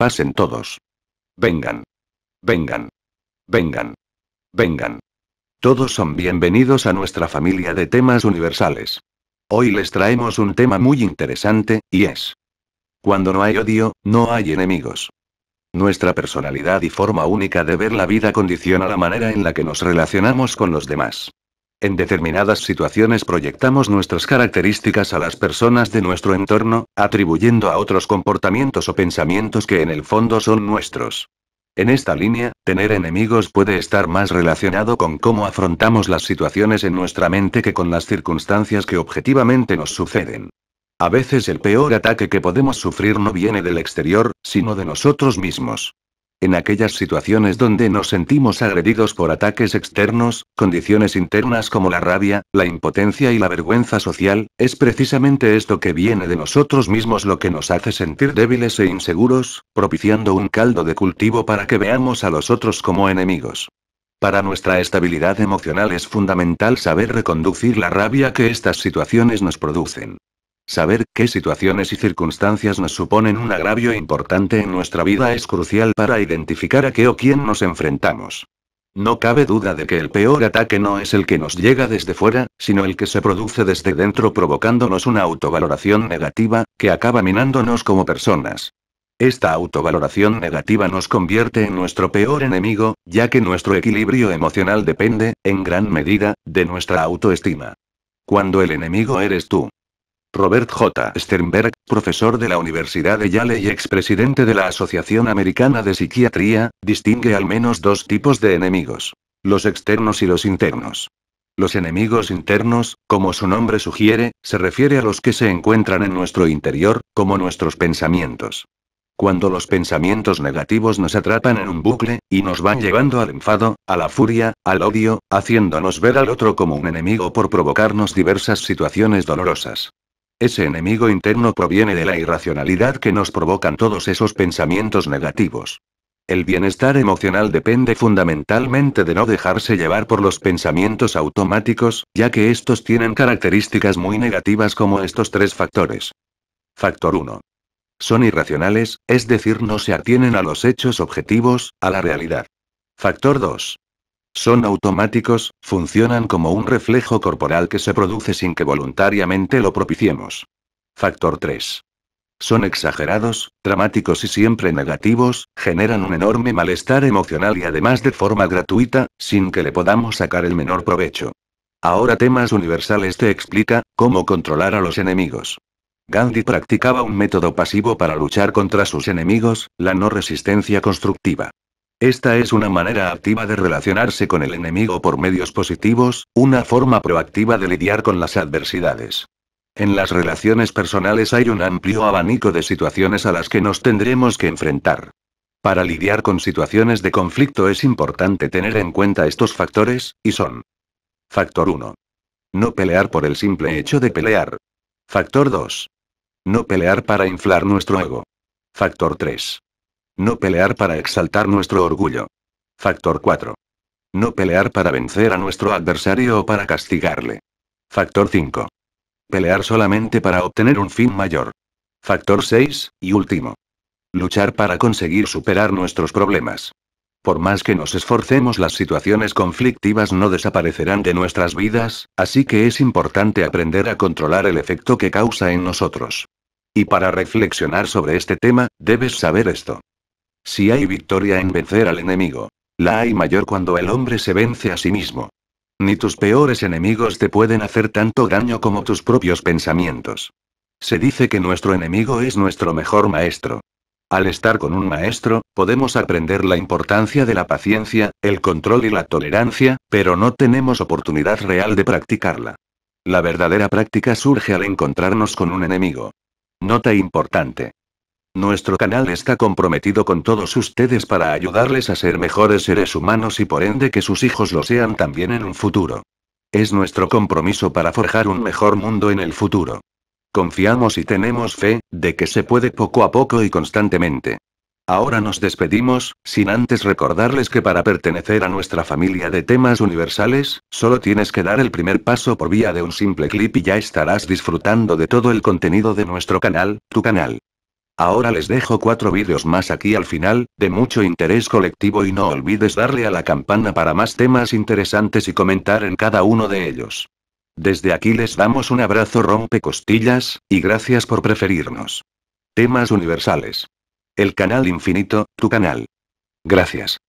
Pasen todos. Vengan. Vengan. Vengan. Vengan. Todos son bienvenidos a nuestra familia de temas universales. Hoy les traemos un tema muy interesante, y es... Cuando no hay odio, no hay enemigos. Nuestra personalidad y forma única de ver la vida condiciona la manera en la que nos relacionamos con los demás. En determinadas situaciones proyectamos nuestras características a las personas de nuestro entorno, atribuyendo a otros comportamientos o pensamientos que en el fondo son nuestros. En esta línea, tener enemigos puede estar más relacionado con cómo afrontamos las situaciones en nuestra mente que con las circunstancias que objetivamente nos suceden. A veces el peor ataque que podemos sufrir no viene del exterior, sino de nosotros mismos. En aquellas situaciones donde nos sentimos agredidos por ataques externos, condiciones internas como la rabia, la impotencia y la vergüenza social, es precisamente esto que viene de nosotros mismos lo que nos hace sentir débiles e inseguros, propiciando un caldo de cultivo para que veamos a los otros como enemigos. Para nuestra estabilidad emocional es fundamental saber reconducir la rabia que estas situaciones nos producen. Saber qué situaciones y circunstancias nos suponen un agravio importante en nuestra vida es crucial para identificar a qué o quién nos enfrentamos. No cabe duda de que el peor ataque no es el que nos llega desde fuera, sino el que se produce desde dentro provocándonos una autovaloración negativa, que acaba minándonos como personas. Esta autovaloración negativa nos convierte en nuestro peor enemigo, ya que nuestro equilibrio emocional depende, en gran medida, de nuestra autoestima. Cuando el enemigo eres tú, Robert J. Sternberg, profesor de la Universidad de Yale y expresidente de la Asociación Americana de Psiquiatría, distingue al menos dos tipos de enemigos. Los externos y los internos. Los enemigos internos, como su nombre sugiere, se refiere a los que se encuentran en nuestro interior, como nuestros pensamientos. Cuando los pensamientos negativos nos atrapan en un bucle, y nos van llevando al enfado, a la furia, al odio, haciéndonos ver al otro como un enemigo por provocarnos diversas situaciones dolorosas. Ese enemigo interno proviene de la irracionalidad que nos provocan todos esos pensamientos negativos. El bienestar emocional depende fundamentalmente de no dejarse llevar por los pensamientos automáticos, ya que estos tienen características muy negativas como estos tres factores. Factor 1. Son irracionales, es decir, no se atienen a los hechos objetivos, a la realidad. Factor 2. Son automáticos, funcionan como un reflejo corporal que se produce sin que voluntariamente lo propiciemos. Factor 3. Son exagerados, dramáticos y siempre negativos, generan un enorme malestar emocional y además de forma gratuita, sin que le podamos sacar el menor provecho. Ahora temas universales te explica, cómo controlar a los enemigos. Gandhi practicaba un método pasivo para luchar contra sus enemigos, la no resistencia constructiva. Esta es una manera activa de relacionarse con el enemigo por medios positivos, una forma proactiva de lidiar con las adversidades. En las relaciones personales hay un amplio abanico de situaciones a las que nos tendremos que enfrentar. Para lidiar con situaciones de conflicto es importante tener en cuenta estos factores, y son. Factor 1. No pelear por el simple hecho de pelear. Factor 2. No pelear para inflar nuestro ego. Factor 3. No pelear para exaltar nuestro orgullo. Factor 4. No pelear para vencer a nuestro adversario o para castigarle. Factor 5. Pelear solamente para obtener un fin mayor. Factor 6, y último. Luchar para conseguir superar nuestros problemas. Por más que nos esforcemos, las situaciones conflictivas no desaparecerán de nuestras vidas, así que es importante aprender a controlar el efecto que causa en nosotros. Y para reflexionar sobre este tema, debes saber esto. Si hay victoria en vencer al enemigo, la hay mayor cuando el hombre se vence a sí mismo. Ni tus peores enemigos te pueden hacer tanto daño como tus propios pensamientos. Se dice que nuestro enemigo es nuestro mejor maestro. Al estar con un maestro, podemos aprender la importancia de la paciencia, el control y la tolerancia, pero no tenemos oportunidad real de practicarla. La verdadera práctica surge al encontrarnos con un enemigo. Nota importante. Nuestro canal está comprometido con todos ustedes para ayudarles a ser mejores seres humanos y por ende que sus hijos lo sean también en un futuro. Es nuestro compromiso para forjar un mejor mundo en el futuro. Confiamos y tenemos fe, de que se puede poco a poco y constantemente. Ahora nos despedimos, sin antes recordarles que para pertenecer a nuestra familia de temas universales, solo tienes que dar el primer paso por vía de un simple clip y ya estarás disfrutando de todo el contenido de nuestro canal, tu canal. Ahora les dejo cuatro vídeos más aquí al final, de mucho interés colectivo y no olvides darle a la campana para más temas interesantes y comentar en cada uno de ellos. Desde aquí les damos un abrazo rompecostillas, y gracias por preferirnos. Temas universales. El canal infinito, tu canal. Gracias.